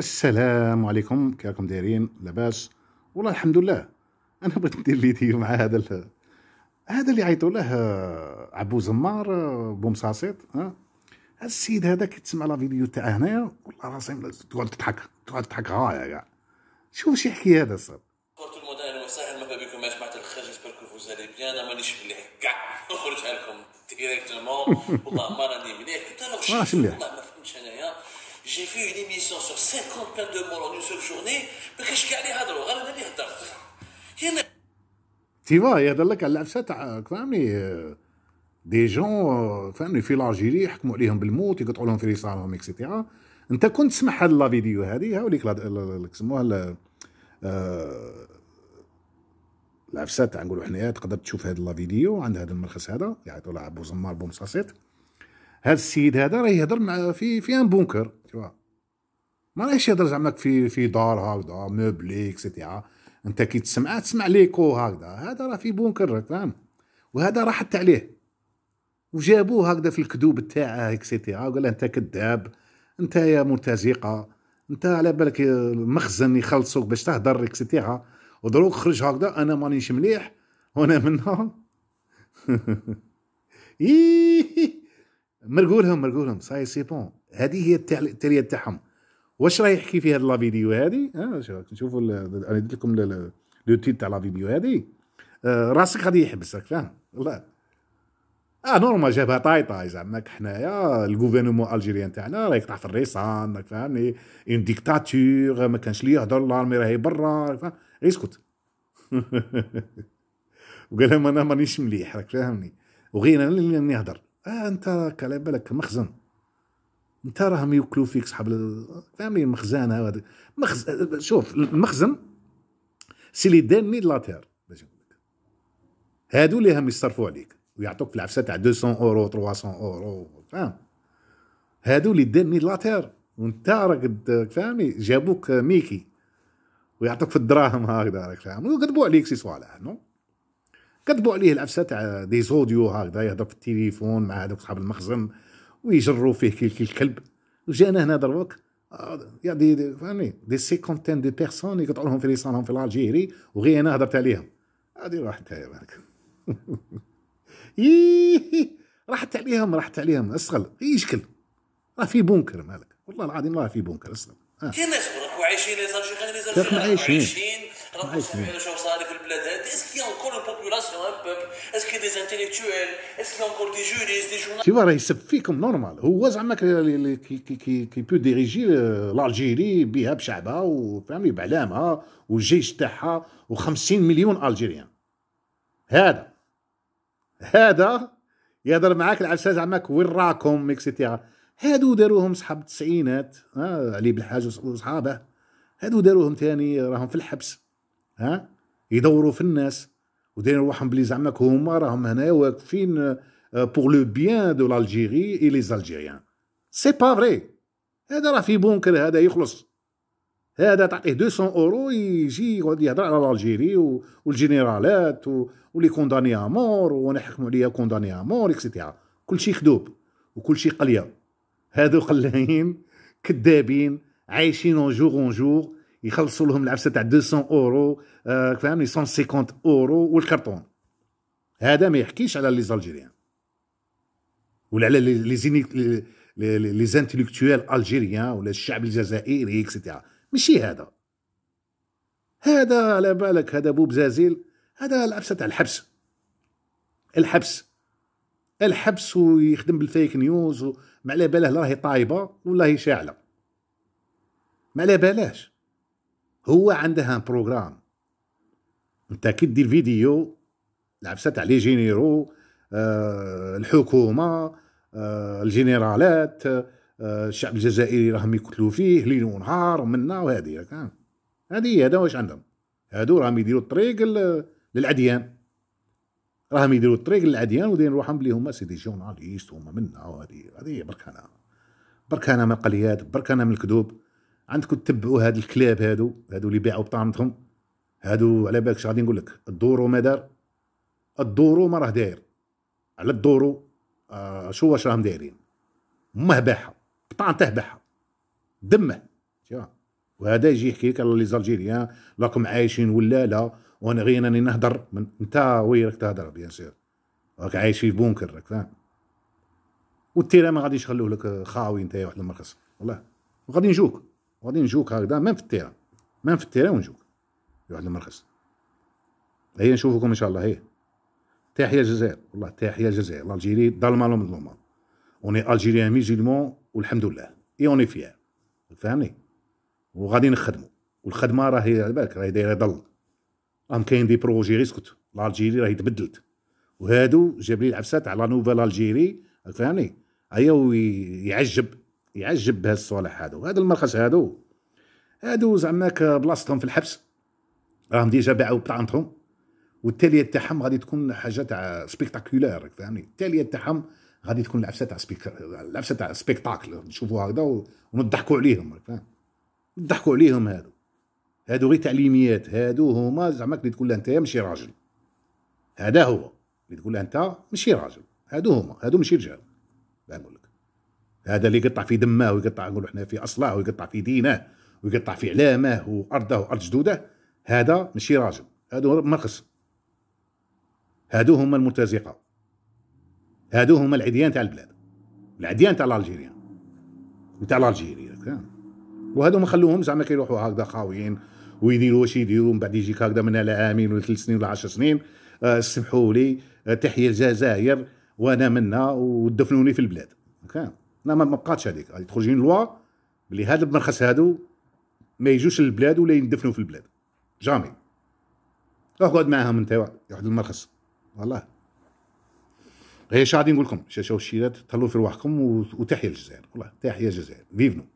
السلام عليكم كيفكم دايرين لاباس والله الحمد لله انا بغيت ندير فيديو مع هذا ال... هذا اللي عيطوا له عبو زمار بومصاصيط ها السيد هذا كيتسمع لا فيديو تاع هنايا والله راسي تقعد تضحك تقعد تضحك غايه كاع شوف شي يحكي هذا الصاد كورتو المدن اهلا وسهلا مرحبا بكم يا جماعه الخير جيسبر كو فوز بيان انا مانيش مليح كاع نخرج لكم ديريكتومون والله ما راني مليح كنت انا مليح j'ai fait une émission sur 50 peines de mort en une seule journée ما كانش كاع اللي هضروا غير انا اللي هضرت هنا تيفا يهضر لك على العفسه تاع فاهمني دي جون فاهمني في لالجيري يحكموا عليهم بالموت يقطعوا لهم في رصانهم اكسيتيرا انت كنت تسمع هاد لا فيديو هذه آه، هاوليك سموها العفسه تاع نقولوا حنايا تقدر تشوف هاد لا فيديو عند هذا الملخص هذا يعيطوا لها عبو زمار بومصاصيت هذا السيد هذا راه يهضر مع في في ان بونكر توا ما راهش يهضر زعما في في دار هكذا موبلي اكسيتيرا انت كي تسمع تسمع ليكو هكذا هذا راه في بونكر راك فاهم وهذا راه حتى عليه وجابوه هكذا في الكذوب تاعه اكسيتيرا وقال له انت كذاب انت يا مرتزقه انت على بالك المخزن يخلصوك باش تهضر اكسيتيرا ودروك خرج هكذا انا مانيش مليح وانا منها إيه. مرقولهم مرقولهم ساي سي بون هذه هي التاليه تاعهم واش راه يحكي في هذا لا فيديو هذه آه شوفوا انا درت لكم لو تيت تاع لا فيديو هذه آه، راسك غادي يحبسك فاهم والله اه نورمال جابها طاي زعما حنايا الغوفرنمون الجيريان تاعنا راه يقطع في الريسان راك فاهمني اون ديكتاتور ما كانش لي يهضر لارمي راهي برا يسكت إيه، وقال لهم انا مانيش مليح راك فاهمني وغير انا اللي نهضر آه انت راك على بالك مخزن انت راهم يوكلوا فيك صحاب فاهمني المخزن هذا مخز شوف المخزن سي لي داني لاتير باش نقول هادو اللي هم يصرفوا عليك ويعطوك في العفسه تاع 200 اورو 300 اورو فاهم هادو اللي داني لاتير وانت راك فاهمني جابوك ميكي ويعطوك في الدراهم هكذا راك فاهم ويكذبوا عليك سي صوالح نو كذبوا عليه العفسه دي زوديو هكذا يهضر في التليفون مع هذوك صحاب المخزن ويجروا فيه كي الكلب وجانا هنا دروك آه، يا دي دي فهمني دي سيكونتين دو بيرسون يقطعوا لهم في لسانهم في الجيري وغير انا هضرت عليهم هذه راحت عليهم هذاك راحت عليهم راحت عليهم اسغل اي شكل راه في بونكر مالك والله العظيم راه في بونكر اسغل آه. كي ناس وعايشين لي زالجيريان لي عايشين راكم فاهمين شنو صاري في البلاد هذه اسكي اونكور بوبولاسيون ان بوبل اسكي دي انتيليكتويل اسكي اونكور دي جوريست دي جورنال تيوا راه يسب فيكم نورمال هو زعما كي كي كي بو ديريجي الجيري بها بشعبها وفهمي بعلامها والجيش تاعها و50 مليون الجيريان هذا هذا يهضر معاك على اساس عماك وين راكم اكسيتيرا هادو داروهم صحاب التسعينات آه علي بالحاج وصحابه هادو داروهم تاني راهم في الحبس ها يدوروا في الناس ودايرين روحهم بلي زعماك هما راهم هنايا واقفين بور لو بيان دو لالجيري اي لي زالجيريان سي با فري هذا راه في بونكر هذا يخلص هذا تعطيه 200 اورو يجي يقعد يهضر على الجيري والجنرالات ولي كونداني امور وانا عليا كونداني امور اكسيتيرا كل شيء خدوب وكل شيء قليه هادو قلاين كذابين عايشين اون جور اون جور يخلصوا لهم العفسه تاع 200 اورو آه، فهمني 150 اورو والكرتون هذا ما يحكيش على لي زالجيريان ولا على لي لي زانتيليكتويال الجيريان ولا الشعب الجزائري اكسيتيرا ماشي هذا هذا على بالك هذا بوبزازيل هذا العفسه تاع الحبس الحبس الحبس ويخدم بالفيك نيوز ما على باله راهي طايبه ولا هي شاعله ما على بالاش هو عندها بروغرام انت كي دير فيديو لعبسات عليه جينيرو آه الحكومه آه الجنرالات آه الشعب الجزائري راهم يقتلوا فيه ليل ونهار ومنا وهذه راك هذه هذا واش عندهم هادو راهم يديروا الطريق للعديان راهم يديروا الطريق للعديان ودين روحهم بلي هما سيدي جوناليست هما منا وهذه هذه برك انا برك انا من القليات برك انا من الكذوب عندكم تتبعوا هاد الكلاب هادو هادو اللي بيعوا بطعمتهم هادو على بالك غادي نقول لك الدورو ما دار الدورو ما راه داير على الدورو آه شو واش راهم دايرين مه باعها بطعنته باعها دمه وهذا يجي يحكي لك لي زالجيريان راكم عايشين ولا لا وانا غير راني نهضر من انت وي راك تهضر بيان سير راك عايش في بونكر راك فاهم والتيران ما غاديش يخلوه لك آه، خاوي انت واحد المرقص والله وغادي نجوك وغادي نجوك هكذا ميم في التيران ميم في التيران ونجوك واحد المركز هيا نشوفكم ان شاء الله هيا تحيه الجزائر والله تحيه الجزائر الجيري ظلمه ولا مظلومه اوني الجيريان ميزيلمون والحمد لله اي اوني فيها فاهمني وغادي نخدموا والخدمه راهي على بالك راهي دايره ضل ام كاين دي بروجي غير اسكت الجيري راهي تبدلت وهادو جاب لي العفسات على نوفال الجيري فاهمني هيا ويعجب يعجب بهالصوالح هادو هاد المرخص هادو هادو زعماك بلاصتهم في الحبس راهم ديجا باعوا بطعنتهم والتاليه تاعهم غادي تكون حاجه تاع سبيكتاكولار فاهمني التاليه تاعهم غادي تكون العفسه تاع سبيك العفسه تاع سبيكتاكل نشوفوا هكذا ونضحكوا عليهم فاهم نضحكوا عليهم هادو هادو غير تعليميات هادو هما زعماك اللي تقول له انت ماشي راجل هذا هو اللي تقول له انت ماشي راجل هادو هما هادو ماشي رجال نقول لك هذا اللي يقطع في دمه ويقطع نقولوا احنا في اصله ويقطع في دينه ويقطع في اعلامه وارضه وارض جدوده هذا ماشي راجل هادو مرخص هادو هما المرتزقه هادو هما العديان تاع البلاد العديان تاع الالجيريان وتاع الالجيري وهادو ما خلوهم زعما كيروحوا هكذا خاويين ويديروا واش يديروا من بعد يجيك هكذا من على عامين ولا ثلاث سنين ولا 10 سنين آه، سمحوا لي آه، تحيه الجزائر وانا منا ودفنوني في البلاد كان لا ما بقاتش هذيك غادي تخرج لوا بلي هاد المرخص هادو ما يجوش للبلاد ولا يندفنوا في البلاد جامي روح اقعد معاهم انت يحد المرخص والله غير شادي نقول لكم شاشه الشيرات تهلاو في رواحكم وتحيا الجزائر والله تحيا الجزائر فيفنو